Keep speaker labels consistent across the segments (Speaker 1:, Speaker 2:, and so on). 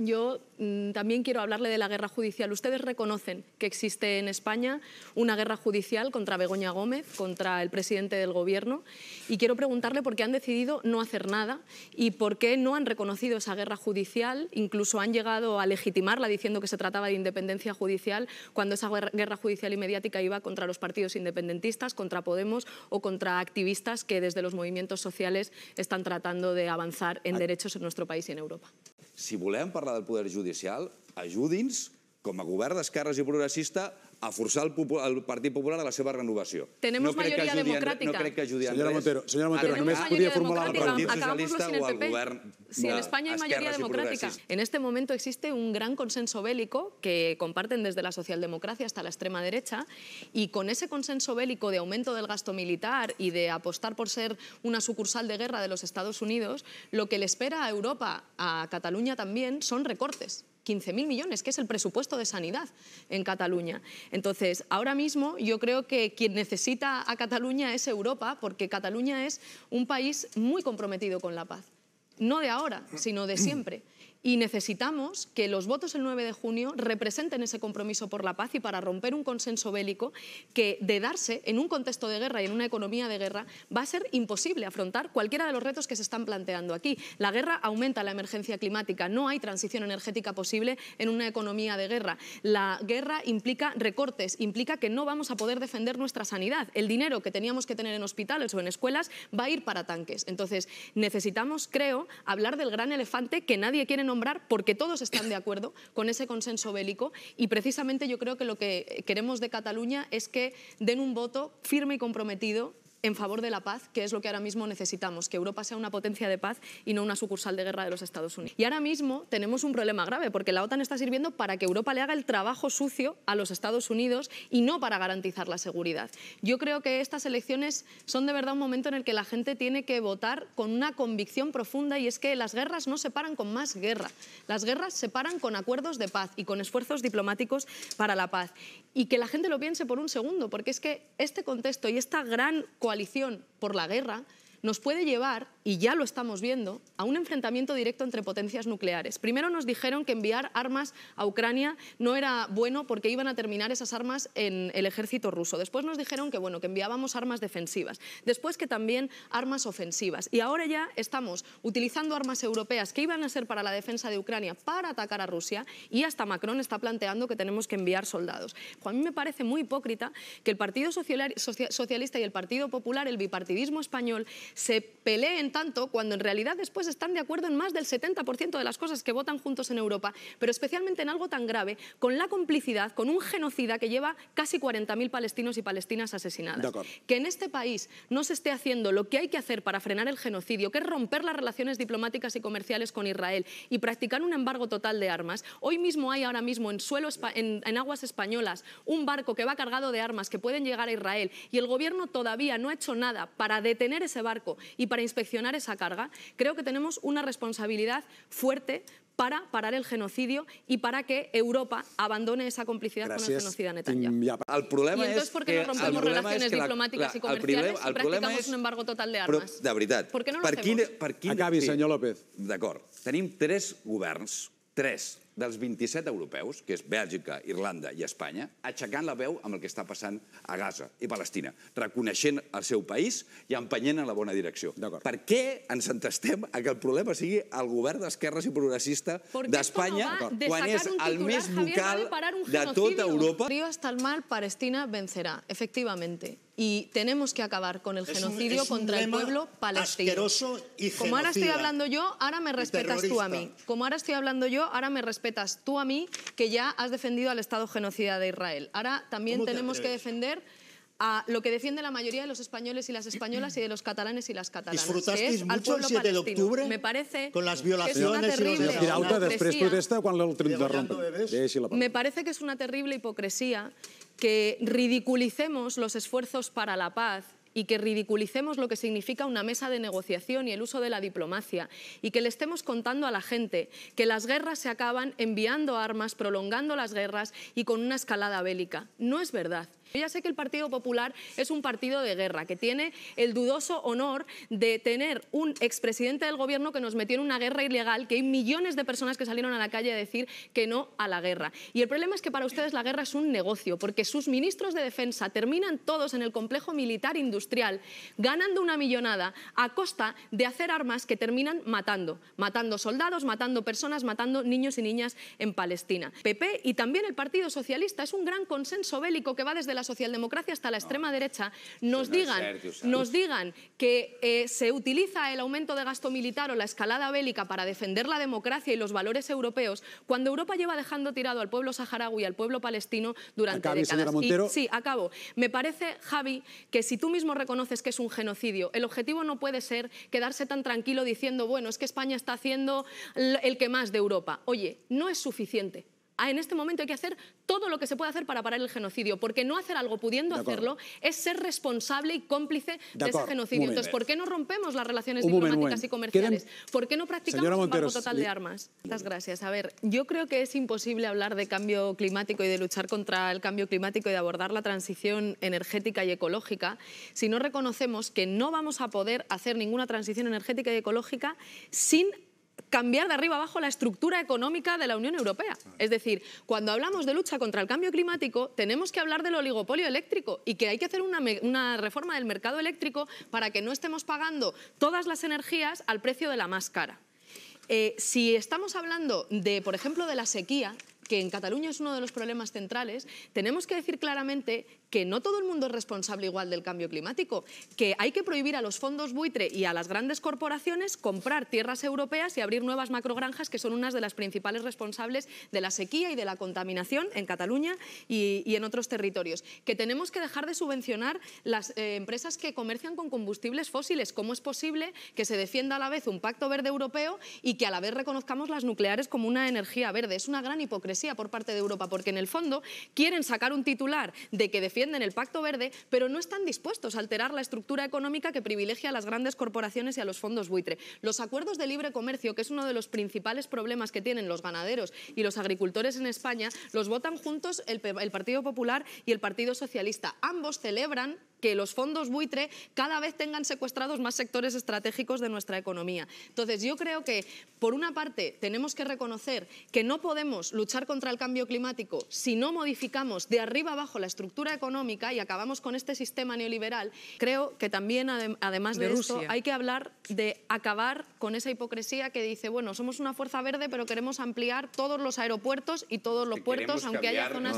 Speaker 1: yo mm, también quiero hablarle de la guerra judicial. Ustedes reconocen que existe en España una guerra judicial contra Begoña Gómez, contra el presidente del Gobierno, y quiero preguntarle por qué han decidido no hacer nada y por qué no han reconocido esa guerra judicial, incluso han llegado a legitimarla diciendo que se trataba de independencia judicial, cuando esa guerra judicial y mediática iba contra los partidos independentistas, contra Podemos o contra activistas que desde los movimientos sociales están tratando de avanzar en derechos en nuestro país y en Europa. si volem parlar del poder judicial, ajudi'ns, com a govern d'esquerres i progressista, a forzar al Partido Popular a la seva renovació. Tenemos no No Montero, formular Socialista o en España hay mayoría democrática. En este momento existe un gran consenso bélico que comparten desde la socialdemocracia hasta la extrema derecha y con ese consenso bélico de aumento del gasto militar y de apostar por ser una sucursal de guerra de los Estados Unidos, lo que le espera a Europa, a Cataluña también, son recortes. 15.000 millones, que es el presupuesto de sanidad en Cataluña. Entonces, ahora mismo yo creo que quien necesita a Cataluña es Europa, porque Cataluña es un país muy comprometido con la paz. No de ahora, sino de siempre. Y necesitamos que los votos el 9 de junio representen ese compromiso por la paz y para romper un consenso bélico que, de darse en un contexto de guerra y en una economía de guerra, va a ser imposible afrontar cualquiera de los retos que se están planteando aquí. La guerra aumenta la emergencia climática, no hay transición energética posible en una economía de guerra. La guerra implica recortes, implica que no vamos a poder defender nuestra sanidad. El dinero que teníamos que tener en hospitales o en escuelas va a ir para tanques. Entonces, necesitamos, creo, hablar del gran elefante que nadie quiere nombrar porque todos están de acuerdo con ese consenso bélico y precisamente yo creo que lo que queremos de Cataluña es que den un voto firme y comprometido en favor de la paz, que es lo que ahora mismo necesitamos, que Europa sea una potencia de paz y no una sucursal de guerra de los Estados Unidos. Y ahora mismo tenemos un problema grave, porque la OTAN está sirviendo para que Europa le haga el trabajo sucio a los Estados Unidos y no para garantizar la seguridad. Yo creo que estas elecciones son de verdad un momento en el que la gente tiene que votar con una convicción profunda y es que las guerras no se paran con más guerra, las guerras se paran con acuerdos de paz y con esfuerzos diplomáticos para la paz. Y que la gente lo piense por un segundo, porque es que este contexto y esta gran coalición por la guerra, nos puede llevar, y ya lo estamos viendo, a un enfrentamiento directo entre potencias nucleares. Primero nos dijeron que enviar armas a Ucrania no era bueno porque iban a terminar esas armas en el ejército ruso. Después nos dijeron que, bueno, que enviábamos armas defensivas. Después que también armas ofensivas. Y ahora ya estamos utilizando armas europeas que iban a ser para la defensa de Ucrania para atacar a Rusia y hasta Macron está planteando que tenemos que enviar soldados. Pues a mí me parece muy hipócrita que el Partido Socialista y el Partido Popular, el bipartidismo español, se peleen tanto cuando en realidad después están de acuerdo en más del 70% de las cosas que votan juntos en Europa, pero especialmente en algo tan grave, con la complicidad, con un genocida que lleva casi 40.000 palestinos y palestinas asesinadas. Que en este país no se esté haciendo lo que hay que hacer para frenar el genocidio, que es romper las relaciones diplomáticas y comerciales con Israel y practicar un embargo total de armas. Hoy mismo hay ahora mismo en, suelo, en aguas españolas un barco que va cargado de armas que pueden llegar a Israel y el gobierno todavía no ha hecho nada para detener ese barco y para inspeccionar esa carga, creo que tenemos una responsabilidad fuerte para parar el genocidio y para que Europa abandone esa complicidad con el genocidio Netanyahu. Mm, al el problema es que... ¿por qué no rompemos el problema, es... y un embargo total de armas. ¿por de no per quin, per quin... Acabi, senyor López. D'acord. tres governs, tres, dels 27 europeus, que és Bèlgica, Irlanda i Espanya, aixecant la veu amb el que està passant a Gaza i Palestina, reconeixent el seu país i empenyent en la bona direcció. Per què ens entestem a que el problema sigui el govern d'esquerres i progressista d'Espanya quan és el més vocal de tota Europa? Río hasta el mar, Palestina vencerà, efectivamente. y tenemos que acabar con el genocidio contra el pueblo palestino. Como ahora estoy hablando yo, ahora me respetas tú a mí. Como ahora estoy hablando yo, ahora me respetas tú a mí, que ya has defendido al Estado genocida de Israel. Ahora también tenemos que defender a lo que defiende la mayoría de los españoles y las españolas y de los catalanes y las catalanas. ¿Disfrutasteis mucho el 7 de octubre? Me parece con las violaciones es una terrible y los lo Me parece que es una terrible hipocresía que ridiculicemos los esfuerzos para la paz y que ridiculicemos lo que significa una mesa de negociación y el uso de la diplomacia y que le estemos contando a la gente que las guerras se acaban enviando armas, prolongando las guerras y con una escalada bélica. No es verdad. Ya sé que el Partido Popular es un partido de guerra, que tiene el dudoso honor de tener un expresidente del gobierno que nos metió en una guerra ilegal, que hay millones de personas que salieron a la calle a decir que no a la guerra. Y el problema es que para ustedes la guerra es un negocio, porque sus ministros de defensa terminan todos en el complejo militar industrial, ganando una millonada a costa de hacer armas que terminan matando, matando soldados, matando personas, matando niños y niñas en Palestina. PP y también el Partido Socialista es un gran consenso bélico que va desde la la socialdemocracia hasta la extrema derecha, nos digan, nos digan que eh, se utiliza el aumento de gasto militar o la escalada bélica para defender la democracia y los valores europeos, cuando Europa lleva dejando tirado al pueblo saharaui y al pueblo palestino durante Acabe, décadas. Y, sí, acabo. Me parece, Javi, que si tú mismo reconoces que es un genocidio, el objetivo no puede ser quedarse tan tranquilo diciendo, bueno, es que España está haciendo el que más de Europa. Oye, no es suficiente. Ah, en este momento hay que hacer todo lo que se puede hacer para parar el genocidio, porque no hacer algo pudiendo hacerlo es ser responsable y cómplice de, ese genocidio. Entonces, ¿por qué no rompemos las relaciones diplomáticas y comerciales? ¿Por qué no practicamos un embargo total de armas? Muchas gracias. A ver, yo creo que es imposible hablar de cambio climático y de luchar contra el cambio climático y de abordar la transición energética y ecológica si no reconocemos que no vamos a poder hacer ninguna transición energética y ecológica sin cambiar de arriba abajo la estructura económica de la Unión Europea. Es decir, cuando hablamos de lucha contra el cambio climático, tenemos que hablar del oligopolio eléctrico y que hay que hacer una, reforma del mercado eléctrico para que no estemos pagando todas las energías al precio de la más cara. Eh, si estamos hablando de, por ejemplo, de la sequía, que en Cataluña es uno de los problemas centrales, tenemos que decir claramente que no todo el mundo es responsable igual del cambio climático, que hay que prohibir a los fondos buitre y a las grandes corporaciones comprar tierras europeas y abrir nuevas macrogranjas que son unas de las principales responsables de la sequía y de la contaminación en Cataluña y, en otros territorios, que tenemos que dejar de subvencionar las eh, empresas que comercian con combustibles fósiles. ¿Cómo es posible que se defienda a la vez un pacto verde europeo y que a la vez reconozcamos las nucleares como una energía verde? Es una gran hipocresía por parte de Europa porque en el fondo quieren sacar un titular de que defienden en el Pacto Verde, pero no están dispuestos a alterar la estructura económica que privilegia a las grandes corporaciones y a los fondos buitre. Los acuerdos de libre comercio, que es uno de los principales problemas que tienen los ganaderos y los agricultores en España, los votan juntos el Partido Popular y el Partido Socialista. Ambos celebran que los fondos buitre cada vez tengan secuestrados más sectores estratégicos de nuestra economía. Entonces, yo creo que, por una parte, tenemos que reconocer que no podemos luchar contra el cambio climático si no modificamos de arriba abajo la estructura económica y acabamos con este sistema neoliberal. Creo que también, además de, eso, esto, hay que hablar de acabar con esa hipocresía que dice, bueno, somos una fuerza verde, pero queremos ampliar todos los aeropuertos y todos los puertos, aunque haya zonas...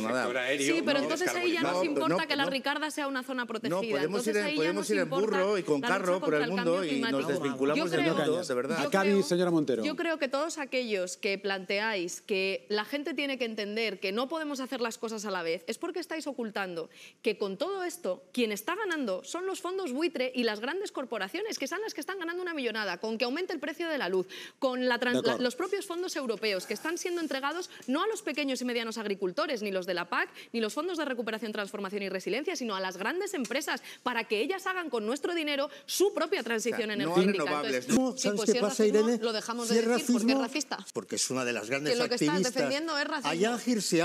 Speaker 1: sí, pero entonces ahí ya nos importa que la Ricarda sea una zona protegida no, podemos ir, podemos ir en burro y con carro por el mundo y nos desvinculamos del mundo, de verdad. señora Montero. Yo creo que todos aquellos que planteáis que la gente tiene que entender que no podemos hacer las cosas a la vez es porque estáis ocultando que con todo esto quien está ganando son los fondos buitre y las grandes corporaciones que son las que están ganando una millonada, con que aumente el precio de la luz, con la, los propios fondos europeos que están siendo entregados no a los pequeños y medianos agricultores, ni los de la PAC, ni los fondos de recuperación, transformación y resiliencia, sino a las grandes empresas para que ellas hagan con nuestro dinero su propia transición o no energética. Renovables, no pues, ¿Sabes pasa, Irene? Lo dejamos de decir porque es racista. Porque es una de las grandes que lo que activistas. defendiendo es racismo. Allá Girse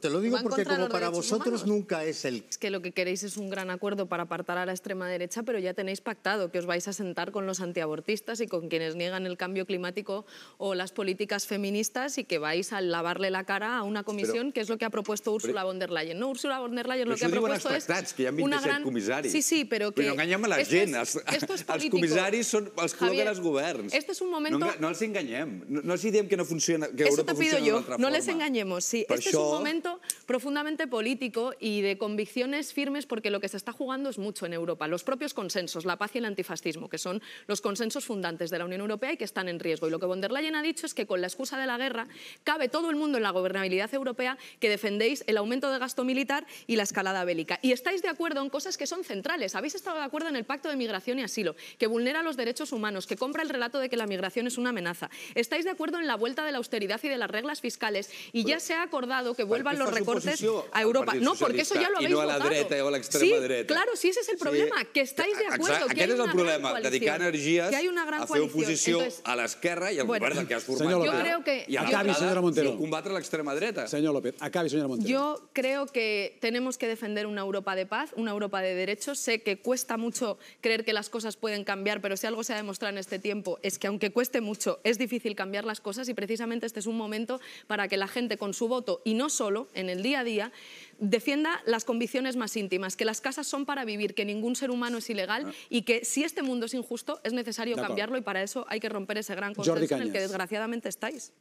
Speaker 1: te lo digo porque como para vosotros nunca es el... Es que lo que queréis es un gran acuerdo para apartar a la extrema derecha, pero ya tenéis pactado que os vais a sentar con los antiabortistas y con quienes niegan el cambio climático o las políticas feministas y que vais a lavarle la cara a una comisión que es lo que ha propuesto Ursula von der Leyen. No, Ursula von der Leyen lo que ha propuesto es una gran comissaris. Sí, sí, però que... Però no enganyem a la gent. esto es els comissaris són els que col·loquen els governs. Este es un moment... No, no els enganyem. No, no els diem que no funciona, que Eso Europa funciona d'una altra forma. No les enganyemos. sí. Per este això... es un moment profundamente político y de convicciones firmes porque lo que se está jugando es mucho en Europa. Los propios consensos, la paz y el antifascismo, que son los consensos fundantes de la Unión Europea y que están en riesgo. Y lo que von der Leyen ha dicho es que con la excusa de la guerra cabe todo el mundo en la gobernabilidad europea que defendéis el aumento de gasto militar y la escalada bélica. Y estáis de acuerdo en cosas que son centrales. Habéis estado de acuerdo en el Pacto de Migración y Asilo, que vulnera los derechos humanos, que compra el relato de que la migración es una amenaza. Estáis de acuerdo en la vuelta de la austeridad y de las reglas fiscales y ya se ha acordado que vuelvan los recortes a Europa. No, porque eso ya lo habéis no a la o a l'extrema sí, claro, sí, ese es el problema, que estáis de acuerdo. Exacte, que es el problema, dedicar energías que hay una gran a la izquierda y a al que has formado. Senyor López, creo que, a acabi, senyora Montero. Sí. combatre l'extrema dreta. Senyor López, Montero. Yo creo que tenemos que defender una Europa de paz, una Europa de derechos. Sé que cuesta mucho creer que las cosas pueden cambiar, pero si algo se ha demostrado en este tiempo es que aunque cueste mucho, es difícil cambiar las cosas y precisamente este es un momento para que la gente con su voto, y no solo en el día a día, defienda las convicciones más íntimas, que las casas son para vivir, que ningún ser humano es ilegal ah. y que si este mundo es injusto es necesario cambiarlo y para eso hay que romper ese gran consenso en el que desgraciadamente estáis.